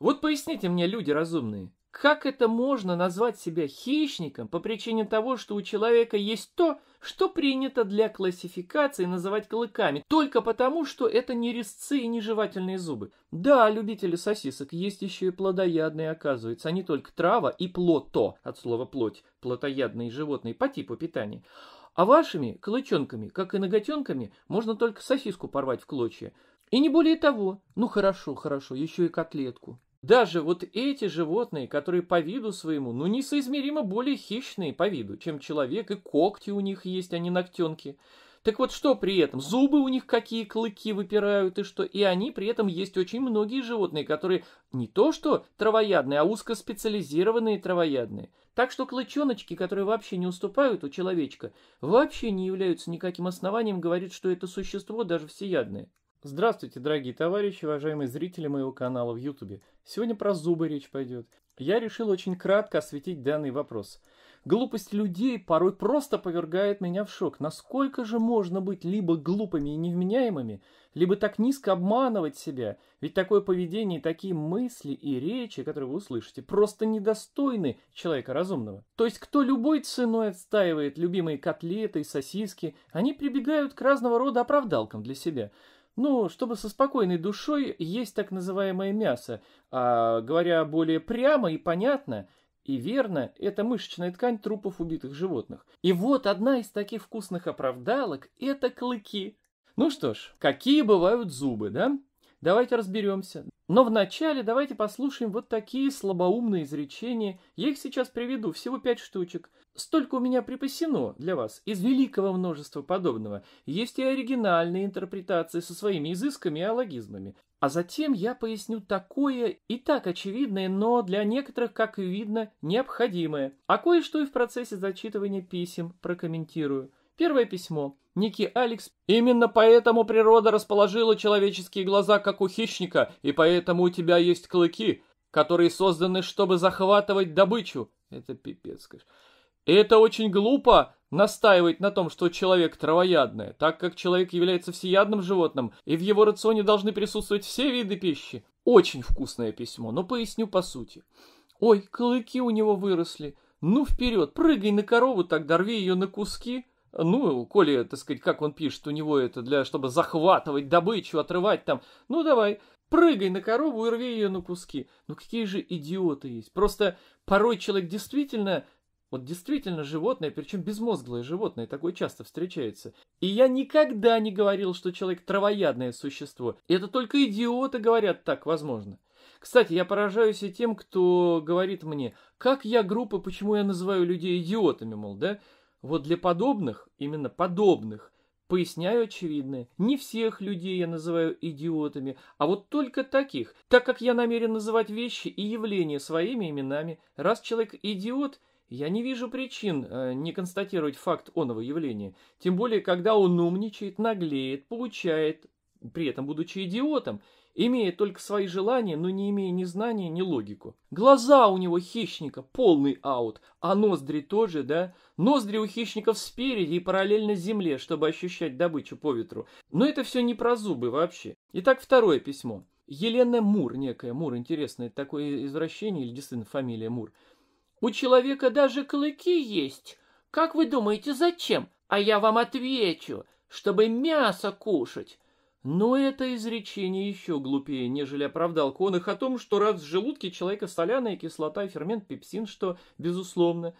Вот поясните мне, люди разумные, как это можно назвать себя хищником по причине того, что у человека есть то, что принято для классификации называть клыками, только потому, что это не резцы и не жевательные зубы? Да, любители сосисок есть еще и плодоядные, оказывается, а не только трава и плото, от слова плоть, плотоядные животные по типу питания. А вашими клычонками, как и ноготенками, можно только сосиску порвать в клочья. И не более того. Ну хорошо, хорошо, еще и котлетку. Даже вот эти животные, которые по виду своему, ну, несоизмеримо более хищные по виду, чем человек, и когти у них есть, а не ногтенки. Так вот, что при этом? Зубы у них какие клыки выпирают и что? И они при этом есть очень многие животные, которые не то что травоядные, а узкоспециализированные травоядные. Так что клычоночки, которые вообще не уступают у человечка, вообще не являются никаким основанием говорить, что это существо даже всеядное. Здравствуйте, дорогие товарищи, уважаемые зрители моего канала в YouTube. Сегодня про зубы речь пойдет. Я решил очень кратко осветить данный вопрос. Глупость людей порой просто повергает меня в шок. Насколько же можно быть либо глупыми и невменяемыми, либо так низко обманывать себя? Ведь такое поведение, такие мысли и речи, которые вы услышите, просто недостойны человека разумного. То есть кто любой ценой отстаивает любимые котлеты и сосиски, они прибегают к разного рода оправдалкам для себя – ну, чтобы со спокойной душой есть так называемое мясо, а говоря более прямо и понятно, и верно, это мышечная ткань трупов убитых животных. И вот одна из таких вкусных оправдалок – это клыки. Ну что ж, какие бывают зубы, да? Давайте разберемся. Но вначале давайте послушаем вот такие слабоумные изречения. Я их сейчас приведу, всего пять штучек. Столько у меня припасено для вас из великого множества подобного. Есть и оригинальные интерпретации со своими изысками и алогизмами. А затем я поясню такое и так очевидное, но для некоторых, как и видно, необходимое. А кое-что и в процессе зачитывания писем прокомментирую. Первое письмо. Ники Алекс. Именно поэтому природа расположила человеческие глаза, как у хищника, и поэтому у тебя есть клыки, которые созданы, чтобы захватывать добычу. Это пипец, конечно. И это очень глупо настаивать на том, что человек травоядное, так как человек является всеядным животным, и в его рационе должны присутствовать все виды пищи. Очень вкусное письмо, но поясню по сути. Ой, клыки у него выросли. Ну, вперед, прыгай на корову, так дорви ее на куски. Ну, коли, так сказать, как он пишет, у него это для, чтобы захватывать добычу, отрывать там. Ну, давай, прыгай на корову и рви ее на куски. Ну, какие же идиоты есть. Просто порой человек действительно вот действительно животное, причем безмозглое животное, такое часто встречается. И я никогда не говорил, что человек травоядное существо. Это только идиоты говорят так, возможно. Кстати, я поражаюсь и тем, кто говорит мне, как я группа, почему я называю людей идиотами, мол, да? Вот для подобных, именно подобных, поясняю очевидное. Не всех людей я называю идиотами, а вот только таких, так как я намерен называть вещи и явления своими именами. Раз человек идиот, я не вижу причин э, не констатировать факт оного явления, тем более когда он умничает, наглеет, получает, при этом будучи идиотом, имея только свои желания, но не имея ни знания, ни логику. Глаза у него хищника, полный аут, а ноздри тоже, да? Ноздри у хищников спереди и параллельно земле, чтобы ощущать добычу по ветру. Но это все не про зубы вообще. Итак, второе письмо. Елена Мур, некая Мур, интересно, это такое извращение или действительно фамилия Мур. «У человека даже клыки есть. Как вы думаете, зачем? А я вам отвечу, чтобы мясо кушать. Но это изречение еще глупее, нежели оправдал Конах о том, что раз в желудке человека соляная кислота и фермент пепсин, что, безусловно,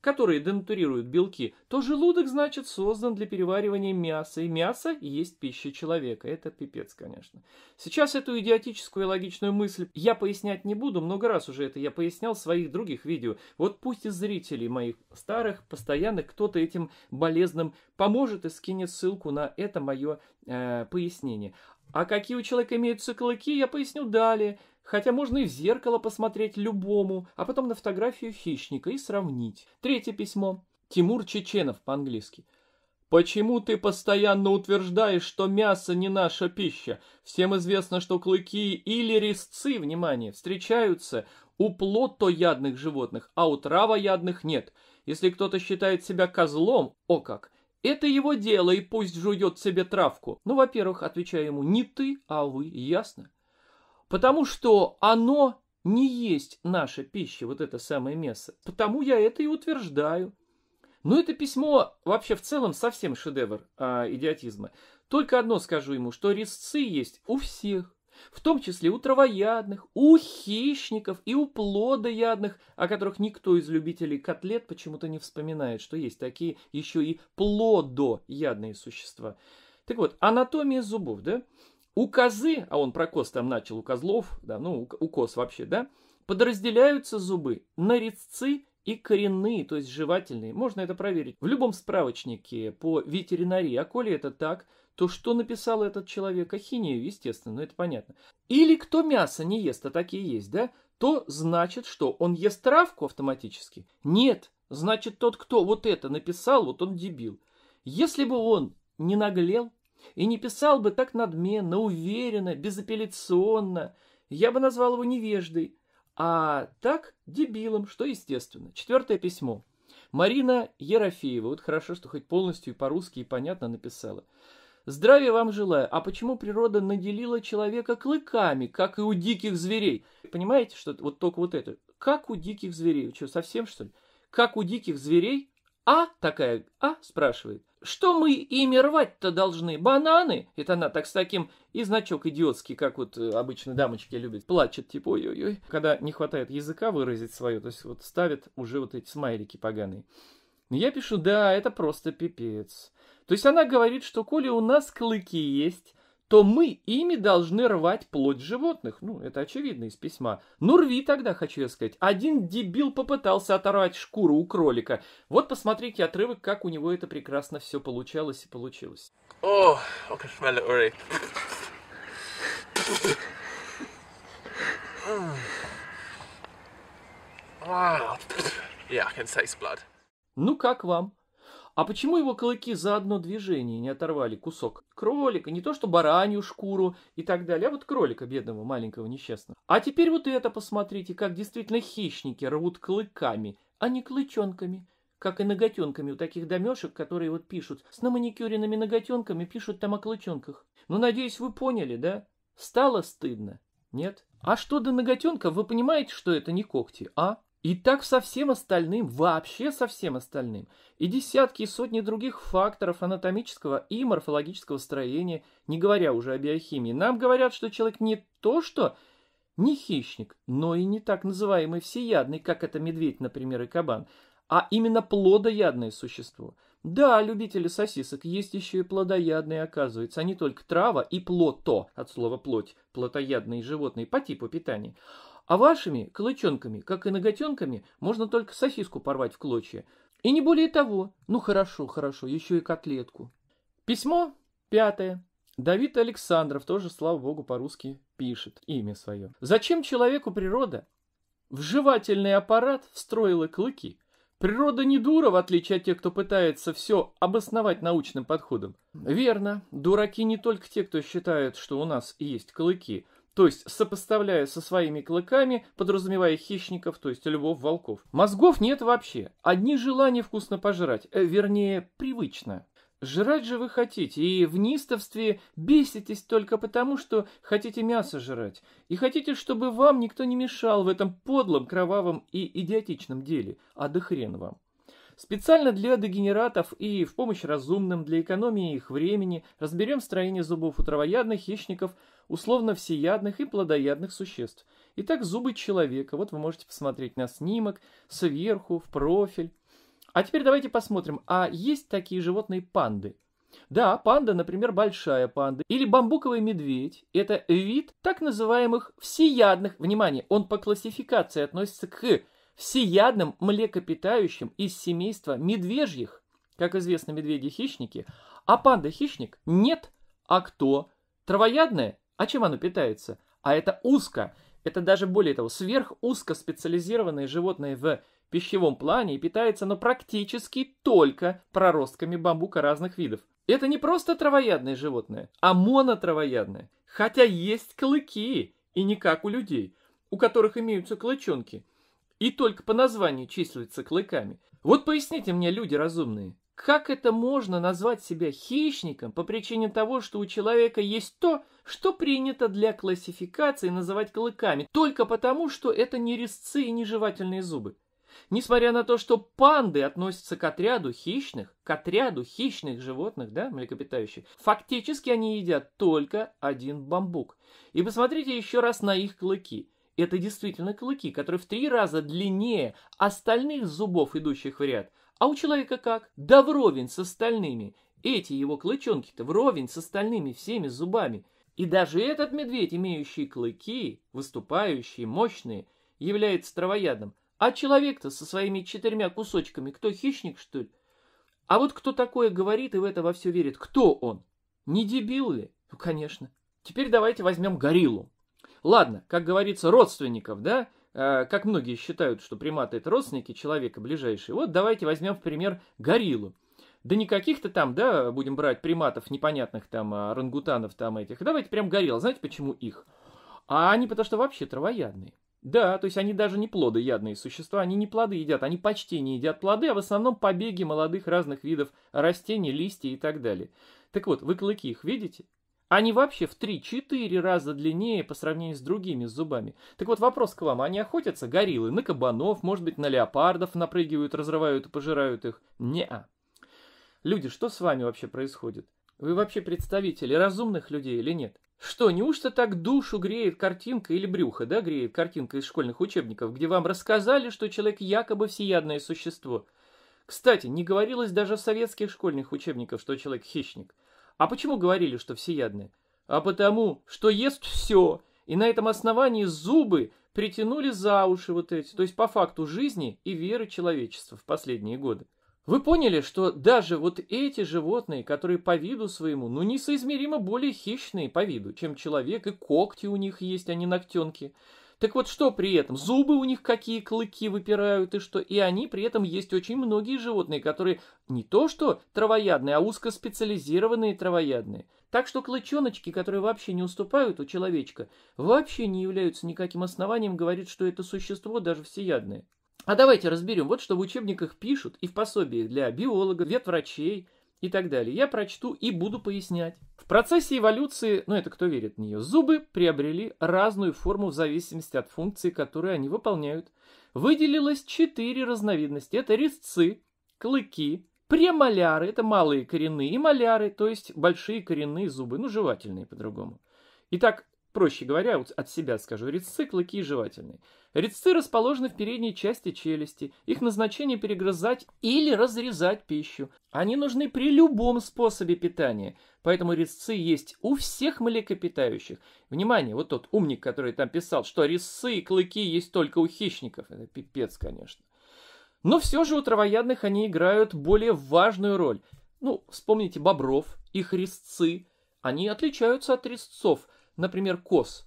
которые денатурируют белки, то желудок, значит, создан для переваривания мяса, и мясо есть пища человека. Это пипец, конечно. Сейчас эту идиотическую и логичную мысль я пояснять не буду, много раз уже это я пояснял в своих других видео. Вот пусть из зрителей моих старых, постоянных, кто-то этим болезным поможет и скинет ссылку на это мое э, пояснение. А какие у человека имеются клыки, я поясню далее, хотя можно и в зеркало посмотреть любому, а потом на фотографию хищника и сравнить. Третье письмо. Тимур Чеченов по-английски. Почему ты постоянно утверждаешь, что мясо не наша пища? Всем известно, что клыки или резцы, внимание, встречаются у плотоядных животных, а у травоядных нет. Если кто-то считает себя козлом, о как, это его дело, и пусть жует себе травку. Ну, во-первых, отвечаю ему, не ты, а вы, ясно? Потому что оно не есть наша пища, вот это самое мясо. Потому я это и утверждаю. Но «Ну, это письмо вообще в целом совсем шедевр а, идиотизма. Только одно скажу ему, что резцы есть у всех в том числе у травоядных, у хищников и у плодоядных, о которых никто из любителей котлет почему-то не вспоминает, что есть такие еще и плодоядные существа. Так вот, анатомия зубов, да? У козы, а он про коз там начал, у козлов, да, ну, у коз вообще, да, подразделяются зубы на резцы и коренные, то есть жевательные. Можно это проверить в любом справочнике по ветеринарии. А коли это так, то что написал этот человек? Ахинею, естественно, но это понятно. Или кто мясо не ест, а так и есть, да? То значит, что он ест травку автоматически? Нет, значит тот, кто вот это написал, вот он дебил. Если бы он не наглел и не писал бы так надменно, уверенно, безапелляционно, я бы назвал его невеждой, а так дебилом, что естественно. Четвертое письмо. Марина Ерофеева, вот хорошо, что хоть полностью и по-русски и понятно написала. Здравия вам желаю. А почему природа наделила человека клыками, как и у диких зверей? Понимаете, что вот только вот это. Как у диких зверей? Что, совсем что ли? Как у диких зверей? А такая, а спрашивает. Что мы ими рвать-то должны? Бананы? Это она так с таким и значок идиотский, как вот э, обычно дамочки любят, плачет, типа ой-ой-ой. Когда не хватает языка выразить свое, то есть вот ставят уже вот эти смайлики поганые. Но ну, я пишу, да, это просто пипец. То есть она говорит, что коли у нас клыки есть, то мы ими должны рвать плоть животных. Ну, это очевидно из письма. Ну, рви тогда, хочу я сказать. Один дебил попытался оторвать шкуру у кролика. Вот посмотрите отрывок, как у него это прекрасно все получалось и получилось. О, oh, I can smell it Wow. Yeah, I can taste blood. Ну, как вам? А почему его клыки за одно движение не оторвали кусок кролика, не то что баранью шкуру и так далее, а вот кролика бедного, маленького, несчастного? А теперь вот это посмотрите, как действительно хищники рвут клыками, а не клычонками как и ноготенками у таких домешек, которые вот пишут с наманикюренными ноготенками, пишут там о клычонках. Ну, надеюсь, вы поняли, да? Стало стыдно? Нет? А что до ноготенка, вы понимаете, что это не когти, а? И так со всем остальным, вообще со всем остальным. И десятки и сотни других факторов анатомического и морфологического строения, не говоря уже о биохимии. Нам говорят, что человек не то что не хищник, но и не так называемый всеядный, как это медведь, например, и кабан, а именно плодоядное существо. Да, любители сосисок есть еще и плодоядные, оказывается, а не только трава и плото, от слова плоть, плотоядные животные по типу питания. А вашими клычонками, как и ноготенками, можно только сосиску порвать в клочья. И не более того. Ну хорошо, хорошо, еще и котлетку. Письмо пятое. Давид Александров тоже, слава богу, по-русски пишет имя свое. Зачем человеку природа? В жевательный аппарат встроила клыки. Природа не дура, в отличие от тех, кто пытается все обосновать научным подходом. Верно, дураки не только те, кто считает, что у нас есть клыки – то есть сопоставляя со своими клыками, подразумевая хищников, то есть львов-волков. Мозгов нет вообще, одни желания вкусно пожрать, э, вернее, привычно. Жрать же вы хотите, и в неистовстве беситесь только потому, что хотите мясо жрать, и хотите, чтобы вам никто не мешал в этом подлом, кровавом и идиотичном деле, а да хрен вам. Специально для дегенератов и в помощь разумным для экономии их времени разберем строение зубов у травоядных хищников, условно всеядных и плодоядных существ. Итак, зубы человека. Вот вы можете посмотреть на снимок, сверху, в профиль. А теперь давайте посмотрим, а есть такие животные панды? Да, панда, например, большая панда или бамбуковый медведь – это вид так называемых всеядных. Внимание, он по классификации относится к всеядным млекопитающим из семейства медвежьих. Как известно, медведи-хищники. А панда-хищник? Нет. А кто? Травоядное? А чем оно питается? А это узко. Это даже более того, сверхузко специализированное животное в пищевом плане и питается оно практически только проростками бамбука разных видов. Это не просто травоядное животное, а монотравоядное. Хотя есть клыки, и не как у людей, у которых имеются клычонки – и только по названию числятся клыками. Вот поясните мне, люди разумные, как это можно назвать себя хищником по причине того, что у человека есть то, что принято для классификации называть клыками, только потому, что это не резцы и не жевательные зубы? Несмотря на то, что панды относятся к отряду хищных, к отряду хищных животных, да, млекопитающих, фактически они едят только один бамбук. И посмотрите еще раз на их клыки. Это действительно клыки, которые в три раза длиннее остальных зубов, идущих в ряд. А у человека как? Да вровень с остальными. Эти его клычонки-то вровень с остальными всеми зубами. И даже этот медведь, имеющий клыки, выступающие, мощные, является травоядным. А человек-то со своими четырьмя кусочками, кто хищник, что ли? А вот кто такое говорит и в это во все верит, кто он? Не дебил ли? Ну, конечно. Теперь давайте возьмем гориллу. Ладно, как говорится, родственников, да? А, как многие считают, что приматы это родственники человека ближайшие. Вот давайте возьмем в пример гориллу. Да не каких-то там, да, будем брать приматов непонятных там, а, рангутанов там этих. Давайте прям горилла. Знаете, почему их? А они потому что вообще травоядные. Да, то есть они даже не плодоядные существа, они не плоды едят, они почти не едят плоды, а в основном побеги молодых разных видов растений, листья и так далее. Так вот, вы клыки их видите? Они вообще в 3-4 раза длиннее по сравнению с другими зубами. Так вот вопрос к вам, они охотятся, гориллы, на кабанов, может быть, на леопардов напрыгивают, разрывают и пожирают их? Неа. Люди, что с вами вообще происходит? Вы вообще представители разумных людей или нет? Что, неужто так душу греет картинка или брюхо, да, греет картинка из школьных учебников, где вам рассказали, что человек якобы всеядное существо? Кстати, не говорилось даже в советских школьных учебниках, что человек хищник – а почему говорили, что всеядны? А потому, что ест все, и на этом основании зубы притянули за уши вот эти, то есть по факту жизни и веры человечества в последние годы. Вы поняли, что даже вот эти животные, которые по виду своему, ну несоизмеримо более хищные по виду, чем человек, и когти у них есть, а не ногтенки – так вот, что при этом? Зубы у них какие клыки выпирают и что? И они при этом есть очень многие животные, которые не то что травоядные, а узкоспециализированные травоядные. Так что клычоночки, которые вообще не уступают у человечка, вообще не являются никаким основанием говорить, что это существо даже всеядное. А давайте разберем, вот что в учебниках пишут и в пособиях для биологов, ветврачей, и так далее. Я прочту и буду пояснять. В процессе эволюции, ну это кто верит в нее, зубы приобрели разную форму в зависимости от функции, которую они выполняют. Выделилось четыре разновидности. Это резцы, клыки, премоляры, это малые коренные, и маляры, то есть большие коренные зубы, ну жевательные по-другому. Итак, проще говоря, вот от себя скажу, резцы клыки жевательные. Резцы расположены в передней части челюсти, их назначение – перегрызать или разрезать пищу. Они нужны при любом способе питания, поэтому резцы есть у всех млекопитающих. Внимание, вот тот умник, который там писал, что резцы и клыки есть только у хищников. Это пипец, конечно. Но все же у травоядных они играют более важную роль. Ну, вспомните бобров, их резцы. Они отличаются от резцов – например, коз.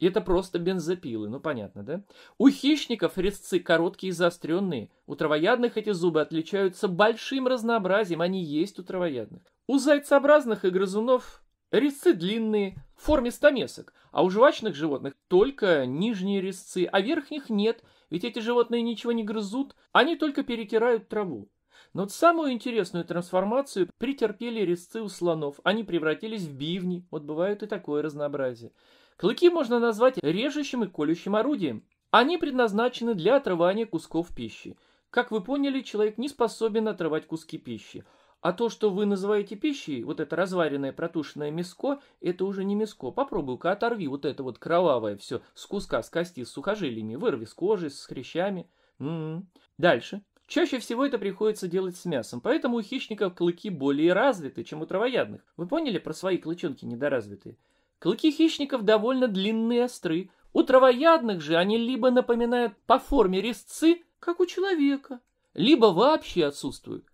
И это просто бензопилы, ну понятно, да? У хищников резцы короткие и заостренные. У травоядных эти зубы отличаются большим разнообразием, они есть у травоядных. У зайцеобразных и грызунов резцы длинные, в форме стамесок, а у жвачных животных только нижние резцы, а верхних нет, ведь эти животные ничего не грызут, они только перетирают траву. Но самую интересную трансформацию претерпели резцы у слонов. Они превратились в бивни, вот бывает и такое разнообразие. Клыки можно назвать режущим и колющим орудием. Они предназначены для отрывания кусков пищи. Как вы поняли, человек не способен отрывать куски пищи. А то, что вы называете пищей, вот это разваренное протушенное мяско, это уже не мяско. Попробуй-ка оторви вот это вот кровавое все с куска, с кости, с сухожилиями, вырви с кожи, с хрящами. М м-м. -м -м. Дальше. Чаще всего это приходится делать с мясом, поэтому у хищников клыки более развиты, чем у травоядных. Вы поняли про свои клычонки недоразвитые? Клыки хищников довольно длинные и остры. У травоядных же они либо напоминают по форме резцы, как у человека, либо вообще отсутствуют.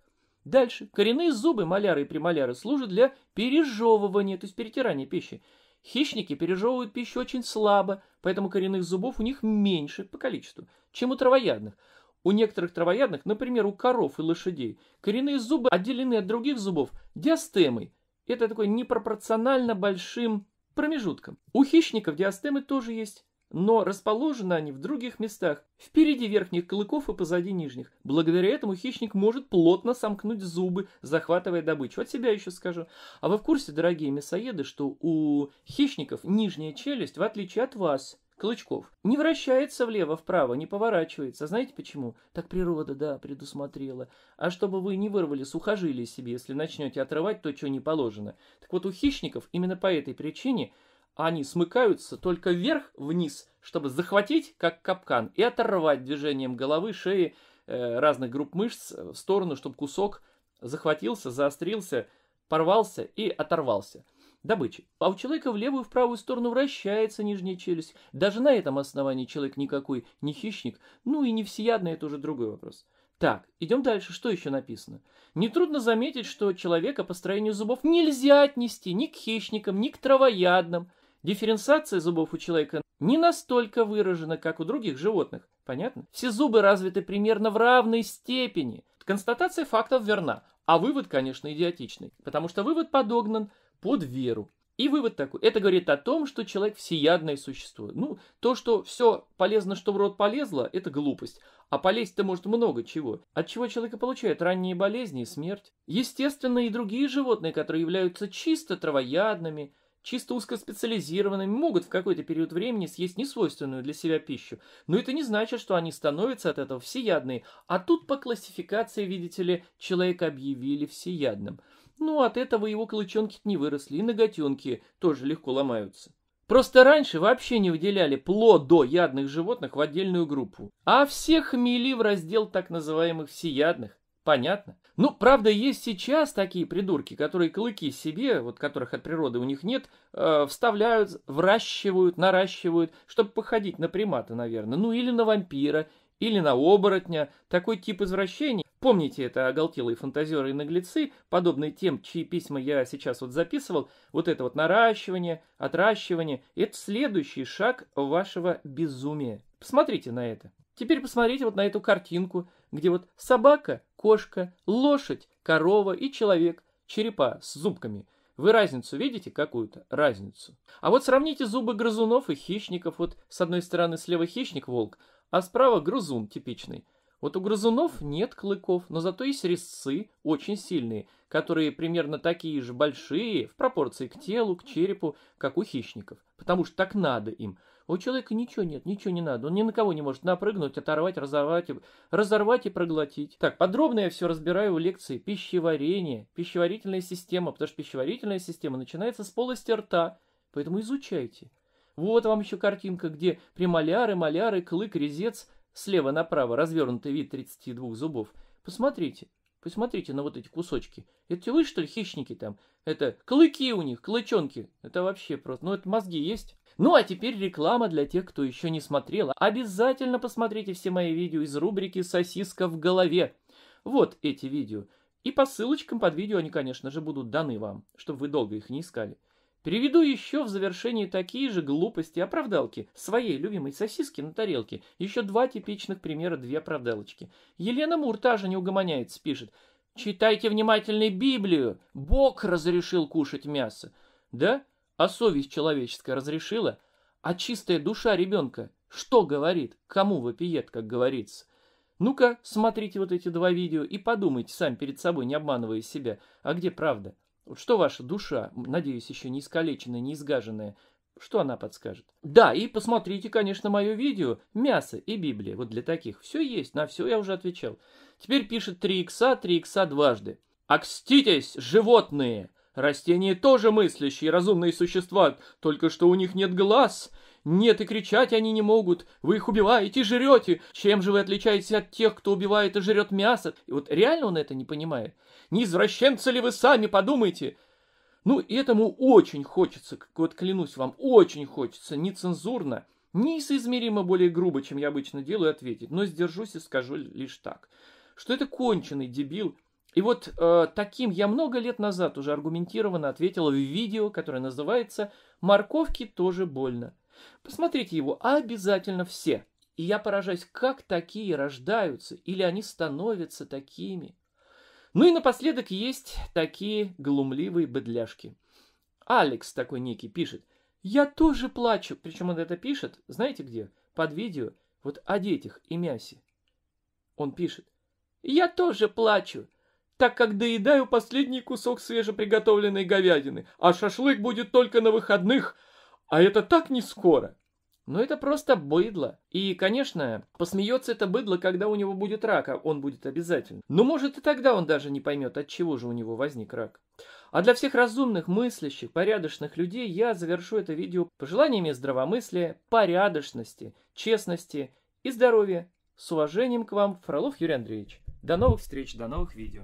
Дальше. Коренные зубы маляры и премоляры служат для пережевывания, то есть перетирания пищи. Хищники пережевывают пищу очень слабо, поэтому коренных зубов у них меньше по количеству, чем у травоядных. У некоторых травоядных, например, у коров и лошадей, коренные зубы отделены от других зубов диастемой. Это такой непропорционально большим промежутком. У хищников диастемы тоже есть, но расположены они в других местах, впереди верхних клыков и позади нижних. Благодаря этому хищник может плотно сомкнуть зубы, захватывая добычу. От себя еще скажу. А вы в курсе, дорогие мясоеды, что у хищников нижняя челюсть, в отличие от вас – Клычков. Не вращается влево-вправо, не поворачивается. Знаете почему? Так природа, да, предусмотрела. А чтобы вы не вырвали сухожилие себе, если начнете отрывать то, что не положено. Так вот, у хищников именно по этой причине они смыкаются только вверх-вниз, чтобы захватить, как капкан, и оторвать движением головы, шеи, э, разных групп мышц э, в сторону, чтобы кусок захватился, заострился, порвался и оторвался добычи. А у человека в левую и в правую сторону вращается нижняя челюсть. Даже на этом основании человек никакой не хищник, ну и не всеядный, это уже другой вопрос. Так, идем дальше. Что еще написано? Нетрудно заметить, что человека по строению зубов нельзя отнести ни к хищникам, ни к травоядным. Дифференциация зубов у человека не настолько выражена, как у других животных. Понятно? Все зубы развиты примерно в равной степени. Констатация фактов верна, а вывод, конечно, идиотичный, потому что вывод подогнан под веру. И вывод такой. Это говорит о том, что человек всеядное существо. Ну, то, что все полезно, что в рот полезло, это глупость. А полезть-то может много чего. От чего человека получает ранние болезни и смерть. Естественно, и другие животные, которые являются чисто травоядными, чисто узкоспециализированными, могут в какой-то период времени съесть несвойственную для себя пищу. Но это не значит, что они становятся от этого всеядные. А тут по классификации, видите ли, человека объявили всеядным – ну, от этого его клычонки не выросли, и ноготенки тоже легко ломаются. Просто раньше вообще не выделяли плодоядных животных в отдельную группу, а всех мели в раздел так называемых всеядных. Понятно. Ну, правда, есть сейчас такие придурки, которые клыки себе, вот которых от природы у них нет, э, вставляют, вращивают, наращивают, чтобы походить на примата, наверное, ну или на вампира, или на оборотня. Такой тип извращений Помните, это оголтелые фантазеры и наглецы, подобные тем, чьи письма я сейчас вот записывал, вот это вот наращивание, отращивание, это следующий шаг вашего безумия. Посмотрите на это. Теперь посмотрите вот на эту картинку, где вот собака, кошка, лошадь, корова и человек, черепа с зубками. Вы разницу видите какую-то? Разницу. А вот сравните зубы грызунов и хищников. Вот с одной стороны слева хищник, волк, а справа грызун типичный – вот у грызунов нет клыков, но зато есть резцы, очень сильные, которые примерно такие же большие в пропорции к телу, к черепу, как у хищников. Потому что так надо им. А у человека ничего нет, ничего не надо. Он ни на кого не может напрыгнуть, оторвать, разорвать, разорвать и проглотить. Так, подробно я все разбираю в лекции. Пищеварение, пищеварительная система, потому что пищеварительная система начинается с полости рта. Поэтому изучайте. Вот вам еще картинка, где премоляры, маляры, клык, резец – слева направо развернутый вид 32 зубов. Посмотрите, посмотрите на вот эти кусочки. Это вы, что ли, хищники там? Это клыки у них, клычонки. Это вообще просто... Ну, это мозги есть. Ну, а теперь реклама для тех, кто еще не смотрел. Обязательно посмотрите все мои видео из рубрики «Сосиска в голове». Вот эти видео. И по ссылочкам под видео они, конечно же, будут даны вам, чтобы вы долго их не искали. Приведу еще в завершении такие же глупости оправдалки своей любимой сосиски на тарелке. Еще два типичных примера, две оправдалочки. Елена Мур та же не угомоняется, пишет. «Читайте внимательно Библию. Бог разрешил кушать мясо». Да? А совесть человеческая разрешила? А чистая душа ребенка что говорит? Кому вопиет, как говорится? Ну-ка, смотрите вот эти два видео и подумайте сами перед собой, не обманывая себя, а где правда, вот что ваша душа, надеюсь, еще не искалеченная, не изгаженная, что она подскажет? Да, и посмотрите, конечно, мое видео «Мясо и Библия». Вот для таких. Все есть, на все я уже отвечал. Теперь пишет 3 икса, 3 икса дважды. «Окститесь, животные! Растения тоже мыслящие, разумные существа, только что у них нет глаз, нет, и кричать они не могут. Вы их убиваете и жрете. Чем же вы отличаетесь от тех, кто убивает и жрет мясо? И вот реально он это не понимает. Не извращенцы ли вы сами, подумайте. Ну, этому очень хочется, как вот клянусь вам, очень хочется, нецензурно, неизмеримо более грубо, чем я обычно делаю, ответить. Но сдержусь и скажу лишь так, что это конченый дебил, и вот э, таким я много лет назад уже аргументированно ответил в видео, которое называется «Морковки тоже больно». Посмотрите его обязательно все. И я поражаюсь, как такие рождаются, или они становятся такими. Ну и напоследок есть такие глумливые бедляшки. Алекс такой некий пишет. Я тоже плачу. Причем он это пишет, знаете где? Под видео. Вот о детях и мясе. Он пишет. Я тоже плачу, так как доедаю последний кусок свежеприготовленной говядины, а шашлык будет только на выходных – а это так не скоро. Но это просто быдло. И, конечно, посмеется это быдло, когда у него будет рак, а он будет обязательно. Но может и тогда он даже не поймет, от чего же у него возник рак. А для всех разумных, мыслящих, порядочных людей я завершу это видео пожеланиями здравомыслия, порядочности, честности и здоровья. С уважением к вам, Фролов Юрий Андреевич. До новых встреч, до новых видео.